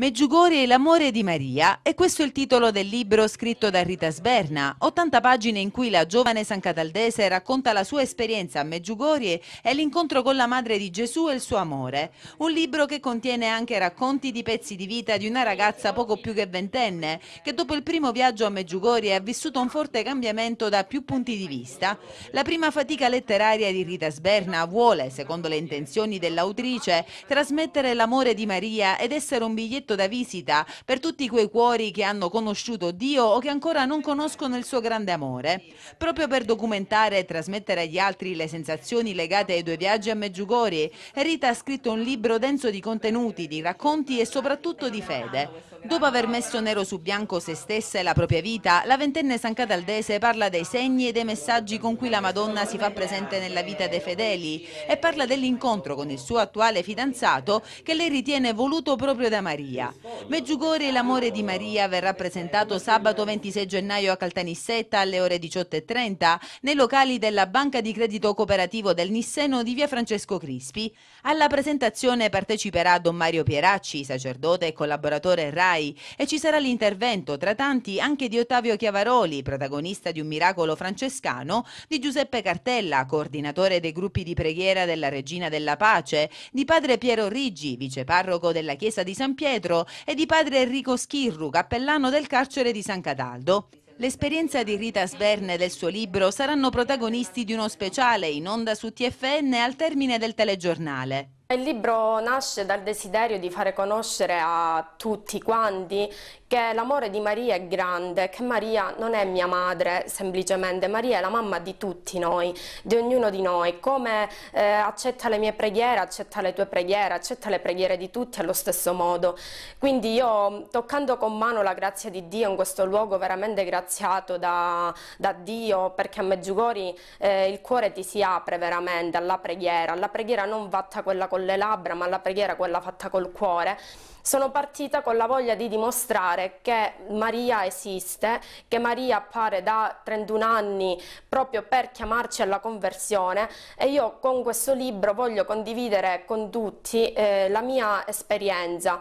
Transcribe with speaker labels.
Speaker 1: Meggiugorie e l'amore di Maria e questo è il titolo del libro scritto da Rita Sberna, 80 pagine in cui la giovane San Cataldese racconta la sua esperienza a Meggiugorie e l'incontro con la madre di Gesù e il suo amore. Un libro che contiene anche racconti di pezzi di vita di una ragazza poco più che ventenne che dopo il primo viaggio a Meggiugorie ha vissuto un forte cambiamento da più punti di vista. La prima fatica letteraria di Rita Sberna vuole, secondo le intenzioni dell'autrice, trasmettere l'amore di Maria ed essere un biglietto biglietto da visita per tutti quei cuori che hanno conosciuto Dio o che ancora non conoscono il suo grande amore, proprio per documentare e trasmettere agli altri le sensazioni legate ai due viaggi a Meggiugori. Rita ha scritto un libro denso di contenuti, di racconti e soprattutto di fede. Dopo aver messo nero su bianco se stessa e la propria vita, la ventenne sancataldese parla dei segni e dei messaggi con cui la Madonna si fa presente nella vita dei fedeli e parla dell'incontro con il suo attuale fidanzato che lei ritiene voluto proprio da Maria. Meggiugore l'amore di Maria verrà presentato sabato 26 gennaio a Caltanissetta alle ore 18.30 nei locali della Banca di Credito Cooperativo del Nisseno di via Francesco Crispi. Alla presentazione parteciperà Don Mario Pieracci, sacerdote e collaboratore RAI Rai e ci sarà l'intervento, tra tanti, anche di Ottavio Chiavaroli, protagonista di un miracolo francescano, di Giuseppe Cartella, coordinatore dei gruppi di preghiera della Regina della Pace, di padre Piero Riggi, viceparroco della Chiesa di San Pietro e di padre Enrico Schirru, cappellano del carcere di San Cataldo. L'esperienza di Rita Sverne e del suo libro saranno protagonisti di uno speciale in onda su TFN al termine del telegiornale.
Speaker 2: Il libro nasce dal desiderio di fare conoscere a tutti quanti che l'amore di Maria è grande, che Maria non è mia madre semplicemente, Maria è la mamma di tutti noi, di ognuno di noi, come eh, accetta le mie preghiere, accetta le tue preghiere, accetta le preghiere di tutti allo stesso modo. Quindi io toccando con mano la grazia di Dio in questo luogo veramente graziato da, da Dio, perché a Meggiugori eh, il cuore ti si apre veramente alla preghiera, alla preghiera non fatta quella con le labbra, ma alla preghiera quella fatta col cuore, sono partita con la voglia di dimostrare ricordare che Maria esiste, che Maria appare da 31 anni proprio per chiamarci alla conversione e io con questo libro voglio condividere con tutti eh, la mia esperienza.